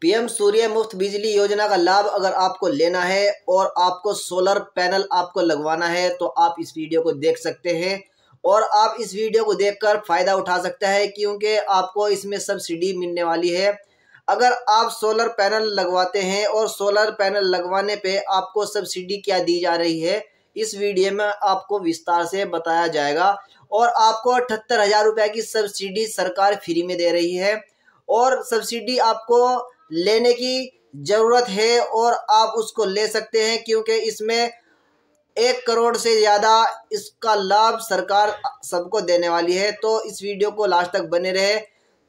PM सूर्य मुफ्त बिजली योजना का लाभ अगर आपको लेना है और आपको सोलर पैनल आपको लगवाना है तो आप इस वीडियो को देख सकते हैं और आप इस वीडियो को देखकर फ़ायदा उठा सकता है क्योंकि आपको इसमें सब्सिडी मिलने वाली है अगर आप सोलर पैनल लगवाते हैं और सोलर पैनल लगवाने पे आपको सब्सिडी क्या दी जा रही है इस वीडियो में आपको विस्तार से बताया जाएगा और आपको अठहत्तर हज़ार रुपये की सब्सिडी सरकार फ्री में दे रही है और सब्सिडी आपको लेने की ज़रूरत है और आप उसको ले सकते हैं क्योंकि इसमें एक करोड़ से ज़्यादा इसका लाभ सरकार सबको देने वाली है तो इस वीडियो को लास्ट तक बने रहे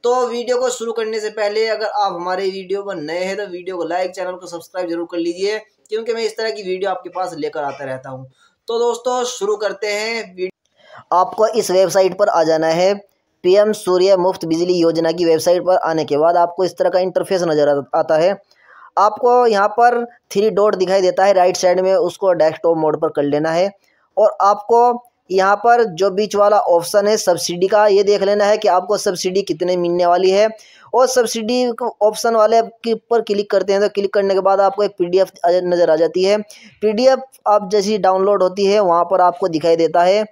तो वीडियो को शुरू करने से पहले अगर आप हमारे वीडियो पर नए हैं तो वीडियो को लाइक चैनल को सब्सक्राइब जरूर कर लीजिए क्योंकि मैं इस तरह की वीडियो आपके पास लेकर आता रहता हूँ तो दोस्तों शुरू करते हैं आपको इस वेबसाइट पर आ जाना है पीएम सूर्य मुफ्त बिजली योजना की वेबसाइट पर आने के बाद आपको इस तरह का इंटरफेस नज़र आता है आपको यहाँ पर थ्री डॉट दिखाई देता है राइट साइड में उसको डेस्कटॉप मोड पर कर लेना है और आपको यहाँ पर जो बीच वाला ऑप्शन है सब्सिडी का ये देख लेना है कि आपको सब्सिडी कितने मिलने वाली है और सब्सिडी ऑप्शन वाले के ऊपर क्लिक करते हैं तो क्लिक करने के बाद आपको एक पीडीएफ नज़र आ जाती है पीडीएफ आप जैसी डाउनलोड होती है वहाँ पर आपको दिखाई देता है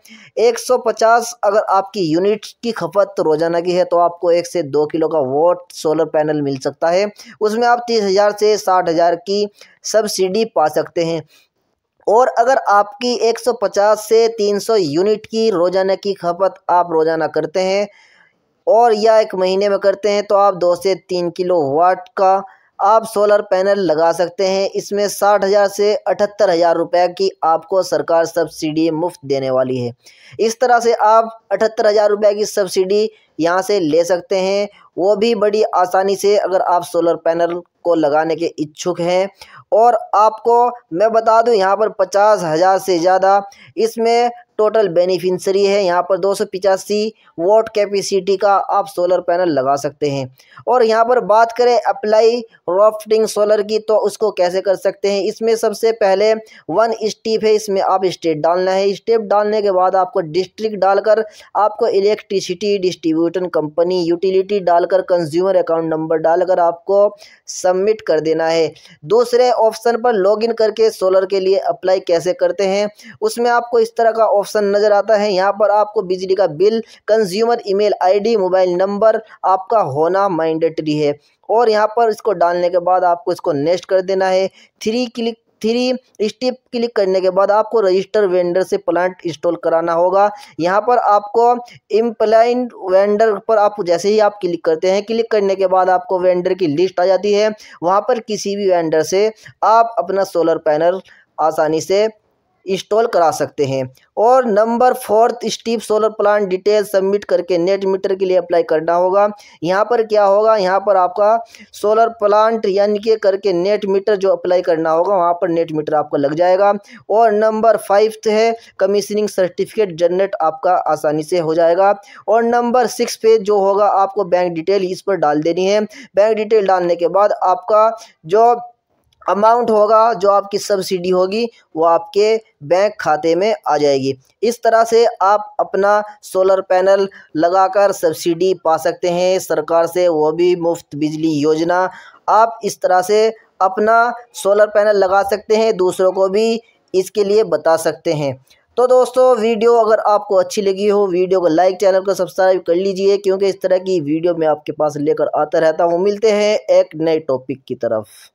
150 अगर आपकी यूनिट की खपत रोजाना की है तो आपको एक से दो किलो का वोट सोलर पैनल मिल सकता है उसमें आप तीस हज़ार से साठ हज़ार की सब्सिडी पा सकते हैं और अगर आपकी 150 से 300 यूनिट की रोज़ाना की खपत आप रोज़ाना करते हैं और या एक महीने में करते हैं तो आप दो से तीन किलो वाट का आप सोलर पैनल लगा सकते हैं इसमें साठ हज़ार से अठहत्तर हज़ार रुपये की आपको सरकार सब्सिडी मुफ्त देने वाली है इस तरह से आप अठहत्तर हज़ार रुपये की सब्सिडी यहाँ से ले सकते हैं वो भी बड़ी आसानी से अगर आप सोलर पैनल को लगाने के इच्छुक हैं और आपको मैं बता दूं यहाँ पर पचास हज़ार से ज़्यादा इसमें टोटल बेनिफिशरी है यहाँ पर दो सौ पिचासी वोट कैपेसिटी का आप सोलर पैनल लगा सकते हैं और यहाँ पर बात करें अप्लाई रॉफ्टिंग सोलर की तो उसको कैसे कर सकते हैं इसमें सबसे पहले वन स्टेप है इसमें आप स्टेट डालना है स्टेप डालने के बाद आपको डिस्ट्रिक्ट डालकर आपको electricity distribute distributor company utility डालकर कंज्यूमर अकाउंट नंबर डालकर आपको सबमिट कर देना है दूसरे ऑप्शन पर लॉगिन करके सोलर के लिए अप्लाई कैसे करते हैं उसमें आपको इस तरह का ऑप्शन नज़र आता है यहाँ पर आपको बिजली का bill consumer email ID mobile number आपका होना माइंडेटरी है और यहाँ पर इसको डालने के बाद आपको इसको नेक्स्ट कर देना है three click three step click करने के बाद आपको रजिस्टर वेंडर से प्लांट इंस्टॉल कराना होगा यहाँ पर आपको इम्प्लाइन वेंडर पर आप जैसे ही आप क्लिक करते हैं क्लिक करने के बाद आपको वेंडर की लिस्ट आ जाती है वहाँ पर किसी भी वेंडर से आप अपना सोलर पैनल आसानी से इंस्टॉल करा सकते हैं और number fourth step solar plant detail submit करके नेट मीटर के लिए अप्लाई करना होगा यहाँ पर क्या होगा यहाँ पर आपका सोलर प्लांट यानी कि करके नेट मीटर जो अप्लाई करना होगा वहाँ पर नेट मीटर आपका लग जाएगा और नंबर फाइव है कमीशनिंग सर्टिफिकेट जनरेट आपका आसानी से हो जाएगा और नंबर सिक्स पे जो होगा आपको बैंक डिटेल इस पर डाल देनी है बैंक डिटेल डालने के बाद आपका जो अमाउंट होगा जो आपकी सब्सिडी होगी वो आपके बैंक खाते में आ जाएगी इस तरह से आप अपना सोलर पैनल लगाकर सब्सिडी पा सकते हैं सरकार से वो भी मुफ्त बिजली योजना आप इस तरह से अपना सोलर पैनल लगा सकते हैं दूसरों को भी इसके लिए बता सकते हैं तो दोस्तों वीडियो अगर आपको अच्छी लगी हो वीडियो को लाइक चैनल को सब्सक्राइब कर लीजिए क्योंकि इस तरह की वीडियो मैं आपके पास लेकर आता रहता हूँ मिलते हैं एक नए टॉपिक की तरफ